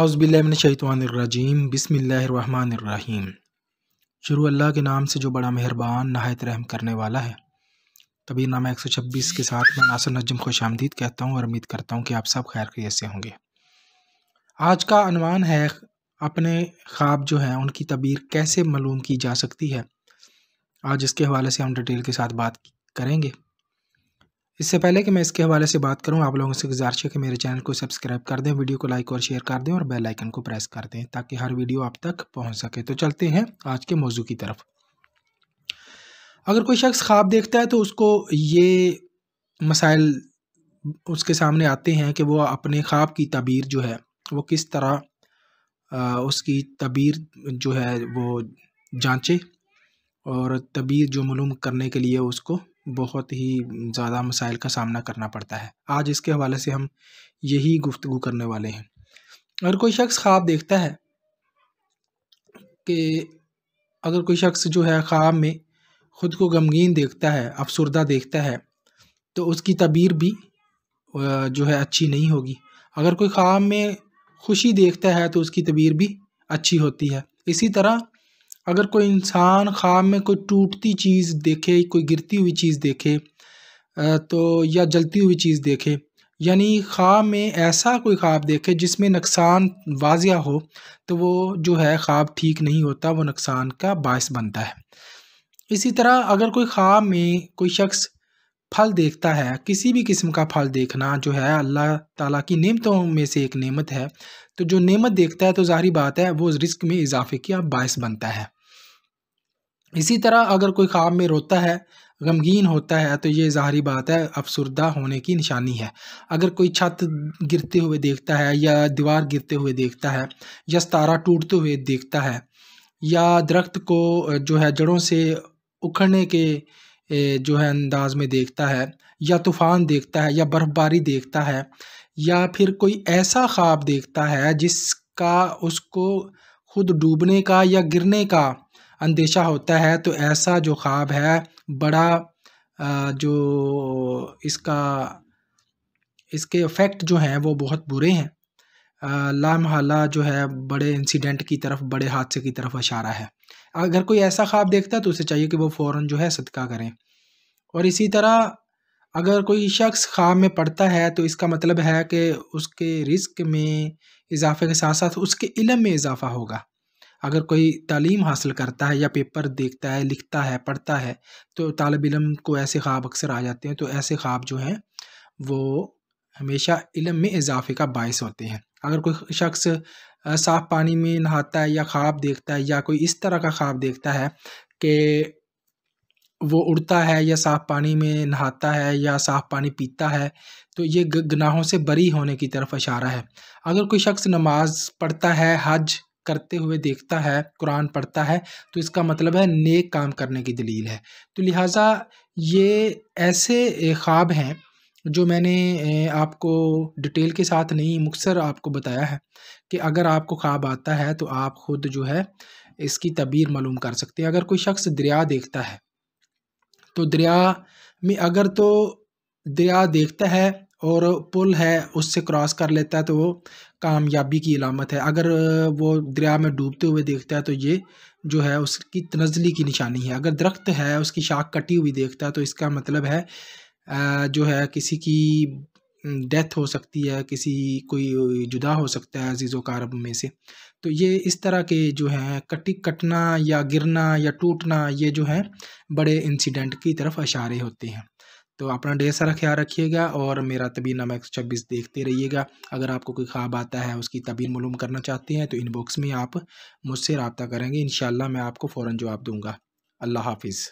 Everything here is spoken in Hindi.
आउज़बिल्लिमिनशैतवानरजीम बसमीम शुरू अल्लाह के नाम से जो बड़ा मेहरबान नहायत रहम करने वाला है तभी नामा एक सौ छब्बीस के साथ मैं नासर नजम खुश आमदीद कहता हूँ और उम्मीद करता हूँ कि आप सब खैर खैर से होंगे आज का अनवान है अपने ख्वाब जो हैं उनकी तबीर कैसे मलूम की जा सकती है आज इसके हवाले से हम डिटेल के साथ बात करेंगे इससे पहले कि मैं इसके हवाले से बात करूं आप लोगों से गुजारिश है कि मेरे चैनल को सब्सक्राइब कर दें वीडियो को लाइक और शेयर कर दें और बेल आइकन को प्रेस कर दें ताकि हर वीडियो आप तक पहुंच सके तो चलते हैं आज के मौजू की तरफ अगर कोई शख्स ख्वाब देखता है तो उसको ये मसाइल उसके सामने आते हैं कि वो अपने ख्वाब की तबीर जो है वो किस तरह उसकी तबीर जो है वो जाँचे और तबीर जो मलूम करने के लिए उसको बहुत ही ज़्यादा मसाइल का सामना करना पड़ता है आज इसके हवाले से हम यही गुफ्तु करने वाले हैं अगर कोई शख्स ख्वाब देखता है कि अगर कोई शख्स जो है ख्वाब में ख़ुद को गमगीन देखता है अफसरदा देखता है तो उसकी तबीर भी जो है अच्छी नहीं होगी अगर कोई ख्वाब में खुशी देखता है तो उसकी तबीर भी अच्छी होती है इसी तरह अगर कोई इंसान ख्वाब में कोई टूटती चीज़ देखे कोई गिरती हुई चीज़ देखे तो या जलती हुई चीज़ देखे यानी ख्वाब में ऐसा कोई ख्वाब देखे जिसमें नुकसान वाजिया हो तो वो जो है ख्वाब ठीक नहीं होता वो नुकसान का बायस बनता है इसी तरह अगर कोई ख्वाब में कोई शख्स फल देखता है किसी भी किस्म का फल देखना जो है अल्लाह ताला की नेमतों में से एक नेमत है तो जो नेमत देखता है तो ज़ाहरी बात है वो रिस्क में इजाफे की बायस बनता है इसी तरह अगर कोई ख्वाब में रोता है गमगीन होता है तो ये ज़ाहरी बात है अफसरदा होने की निशानी है अगर कोई छत गिरते हुए देखता है या दीवार गिरते हुए देखता है या सतारा टूटते हुए देखता है या दरख्त को जो है जड़ों से उखड़ने के जो है अंदाज में देखता है या तूफ़ान देखता है या बर्फ़बारी देखता है या फिर कोई ऐसा ख्वाब देखता है जिसका उसको खुद डूबने का या गिरने का अंदेशा होता है तो ऐसा जो ख्वाब है बड़ा जो इसका इसके इफ़ेक्ट जो हैं वो बहुत बुरे हैं लामहला जो है बड़े इंसिडेंट की तरफ बड़े हादसे की तरफ इशारा है अगर कोई ऐसा ख्वाब देखता है तो उसे चाहिए कि वो फ़ौर जो है सदका करें और इसी तरह अगर कोई शख्स ख्वाब में पढ़ता है तो इसका मतलब है कि उसके रिस्क में इजाफे के साथ साथ उसके इलम में इजाफा होगा अगर कोई तालीम हासिल करता है या पेपर देखता है लिखता है पढ़ता है तो तालब इलम को ऐसे ख्वाब अक्सर आ जाते हैं तो ऐसे ख्वाब जो हैं वो हमेशा इलम में इजाफे का बायस होते हैं अगर कोई शख्स साफ़ पानी में नहाता है या ख्वाब देखता है या कोई इस तरह का ख्वाब देखता है कि वो उड़ता है या साफ़ पानी में नहाता है या साफ़ पानी पीता है तो ये गुनाहों से बरी होने की तरफ इशारा है अगर कोई शख्स नमाज पढ़ता है हज करते हुए देखता है कुरान पढ़ता है तो इसका मतलब है नेक काम करने की दलील है तो लिहाजा ये ऐसे ख्वाब हैं जो मैंने आपको डिटेल के साथ नहीं मुख्तर आपको बताया है कि अगर आपको ख्वाब आता है तो आप ख़ुद जो है इसकी तबीर मालूम कर सकते हैं अगर कोई शख्स दरिया देखता है तो दरिया में अगर तो दरिया देखता है और पुल है उससे क्रॉस कर लेता है तो वो कामयाबी की अलामत है अगर वो दरिया में डूबते हुए देखता है तो ये जो है उसकी तनजली की निशानी है अगर दरख्त है उसकी शाख कटी हुई देखता है तो इसका मतलब है जो है किसी की डेथ हो सकती है किसी कोई जुदा हो सकता है अजीज़ कारब में से तो ये इस तरह के जो हैं कटी कटना या गिरना या टूटना ये जो हैं बड़े इंसिडेंट की तरफ इशारे होते हैं तो अपना ढेर सारा ख्याल रखिएगा और मेरा तबीर नाम एक छब्बीस देखते रहिएगा अगर आपको कोई ख्वाब आता है उसकी तबीर मलूम करना चाहते हैं तो इनबॉक्स में आप मुझसे रबता करेंगे इन मैं आपको फ़ौर जवाब दूँगा अल्लाह हाफिज़